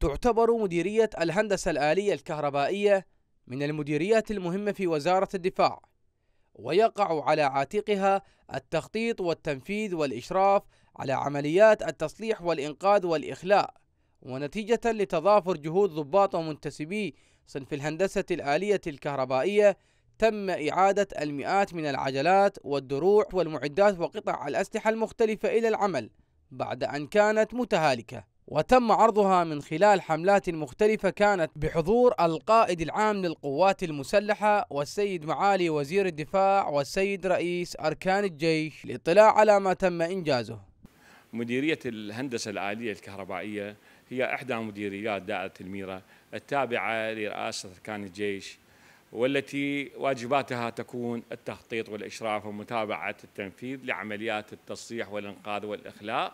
تعتبر مديرية الهندسة الآلية الكهربائية من المديريات المهمة في وزارة الدفاع، ويقع على عاتقها التخطيط والتنفيذ والإشراف على عمليات التصليح والإنقاذ والإخلاء، ونتيجة لتضافر جهود ضباط ومنتسبي صنف الهندسة الآلية الكهربائية تم إعادة المئات من العجلات والدروع والمعدات وقطع الأسلحة المختلفة إلى العمل بعد أن كانت متهالكة وتم عرضها من خلال حملات مختلفة كانت بحضور القائد العام للقوات المسلحة والسيد معالي وزير الدفاع والسيد رئيس أركان الجيش للاطلاع على ما تم إنجازه مديرية الهندسة العالية الكهربائية هي إحدى مديريات دائرة الميرة التابعة لرئاسة أركان الجيش والتي واجباتها تكون التخطيط والإشراف ومتابعة التنفيذ لعمليات التصليح والإنقاذ والإخلاء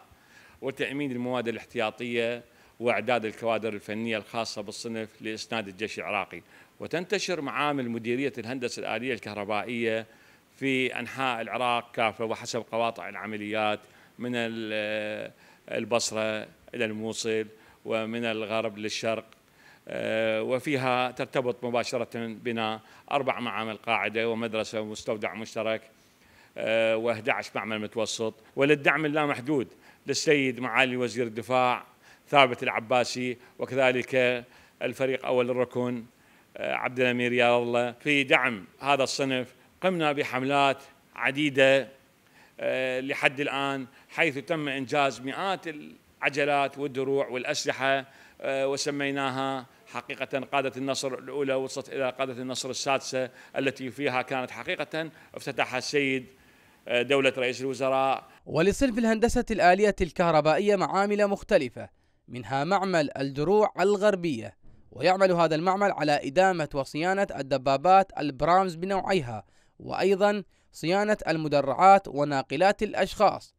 وتأمين المواد الاحتياطية وإعداد الكوادر الفنية الخاصة بالصنف لإسناد الجيش العراقي وتنتشر معامل مديرية الهندسة الآلية الكهربائية في أنحاء العراق كافة وحسب قواطع العمليات من البصرة إلى الموصل ومن الغرب للشرق آه، وفيها ترتبط مباشرة بنا أربع معامل قاعدة ومدرسة ومستودع مشترك و11 معمل متوسط وللدعم اللامحدود للسيد معالي وزير الدفاع ثابت العباسي وكذلك الفريق أول الركن آه، عبد الأمير يا الله في دعم هذا الصنف قمنا بحملات عديدة آه، لحد الآن حيث تم إنجاز مئات العجلات والدروع والأسلحة آه، وسميناها حقيقة قادة النصر الأولى وصلت إلى قادة النصر السادسة التي فيها كانت حقيقة افتتحها السيد دولة رئيس الوزراء ولصنف الهندسة الآلية الكهربائية معامل مختلفة منها معمل الدروع الغربية ويعمل هذا المعمل على إدامة وصيانة الدبابات البرامز بنوعيها وأيضا صيانة المدرعات وناقلات الأشخاص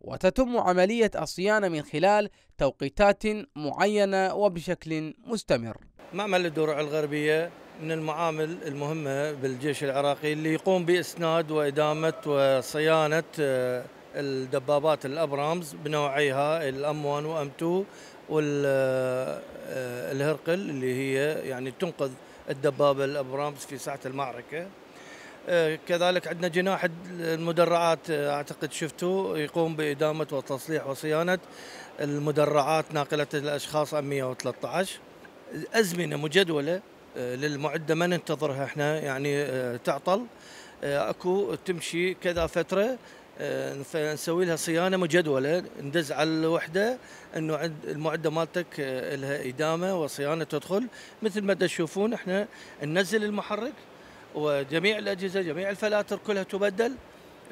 وتتم عملية الصيانة من خلال توقيتات معينة وبشكل مستمر معمل الدروع الغربية من المعامل المهمة بالجيش العراقي اللي يقوم بإسناد وإدامة وصيانة آه، الدبابات الأبرامز بنوعيها الأم 1 وأم 2 والهرقل آه، آه، اللي هي يعني تنقذ الدبابة الأبرامز في ساعة المعركة كذلك عندنا جناح المدرعات اعتقد شفتوا يقوم بادامه وتصليح وصيانه المدرعات ناقله الاشخاص ام 113 ازمنه مجدوله للمعده ما ننتظرها احنا يعني آه، تعطل آه، اكو تمشي كذا فتره آه، نسوي لها صيانه مجدوله ندز على الوحده انه عند المعده مالتك لها ادامه وصيانه تدخل مثل ما تشوفون احنا ننزل المحرك وجميع الاجهزه جميع الفلاتر كلها تبدل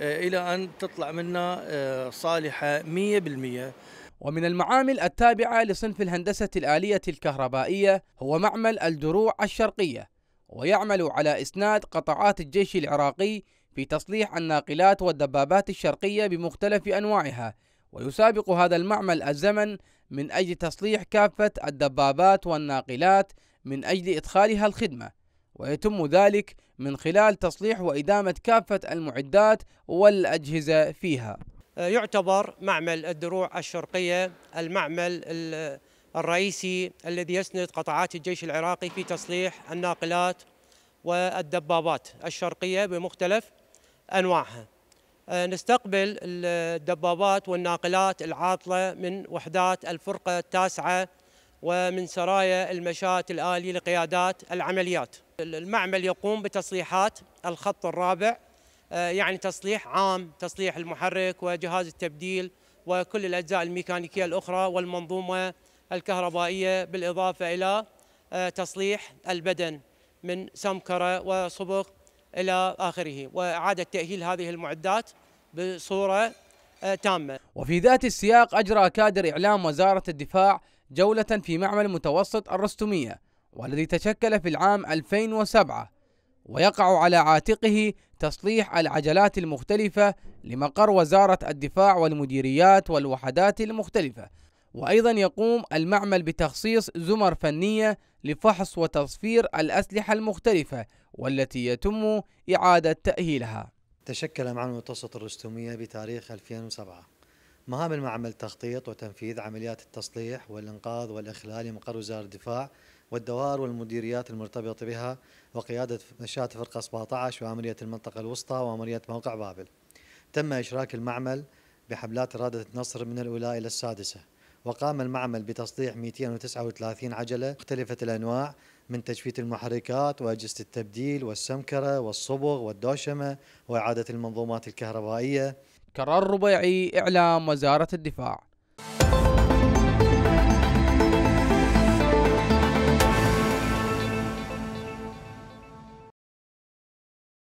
الى ان تطلع منا صالحه 100% ومن المعامل التابعة لصنف الهندسة الآلية الكهربائية هو معمل الدروع الشرقية ويعمل على إسناد قطعات الجيش العراقي في تصليح الناقلات والدبابات الشرقية بمختلف أنواعها ويسابق هذا المعمل الزمن من أجل تصليح كافة الدبابات والناقلات من أجل إدخالها الخدمة ويتم ذلك من خلال تصليح وإدامة كافة المعدات والأجهزة فيها آه، يعتبر معمل الدروع الشرقية المعمل الرئيسي الذي يسند قطاعات الجيش العراقي في تصليح الناقلات والدبابات الشرقية بمختلف أنواعها آه، نستقبل الدبابات والناقلات العاطلة من وحدات الفرقة التاسعة ومن سرايا المشاة الآلي لقيادات العمليات المعمل يقوم بتصليحات الخط الرابع آه، يعني تصليح عام تصليح المحرك وجهاز التبديل وكل الأجزاء الميكانيكية الأخرى والمنظومة الكهربائية بالإضافة إلى آه، تصليح البدن من سمكرة وصبغ إلى آخره وإعادة تأهيل هذه المعدات بصورة آه، تامة وفي ذات السياق أجرى كادر إعلام وزارة الدفاع جولة في معمل متوسط الرستمية والذي تشكل في العام 2007 ويقع على عاتقه تصليح العجلات المختلفة لمقر وزارة الدفاع والمديريات والوحدات المختلفة وأيضا يقوم المعمل بتخصيص زمر فنية لفحص وتصفير الأسلحة المختلفة والتي يتم إعادة تأهيلها تشكل معمل المتوسط الرستومية بتاريخ 2007 مهام المعمل تخطيط وتنفيذ عمليات التصليح والإنقاذ والإخلال لمقر وزارة الدفاع والدوائر والمديريات المرتبطة بها وقيادة نشاط فرقة 17 وعملية المنطقة الوسطى وعملية موقع بابل تم إشراك المعمل بحملات إرادة النصر من الأولى إلى السادسة وقام المعمل بتصليح 239 عجلة مختلفة الأنواع من تجفيت المحركات وأجهزة التبديل والسمكرة والصبغ والدوشمة وإعادة المنظومات الكهربائية قرار ربيعي إعلام وزارة الدفاع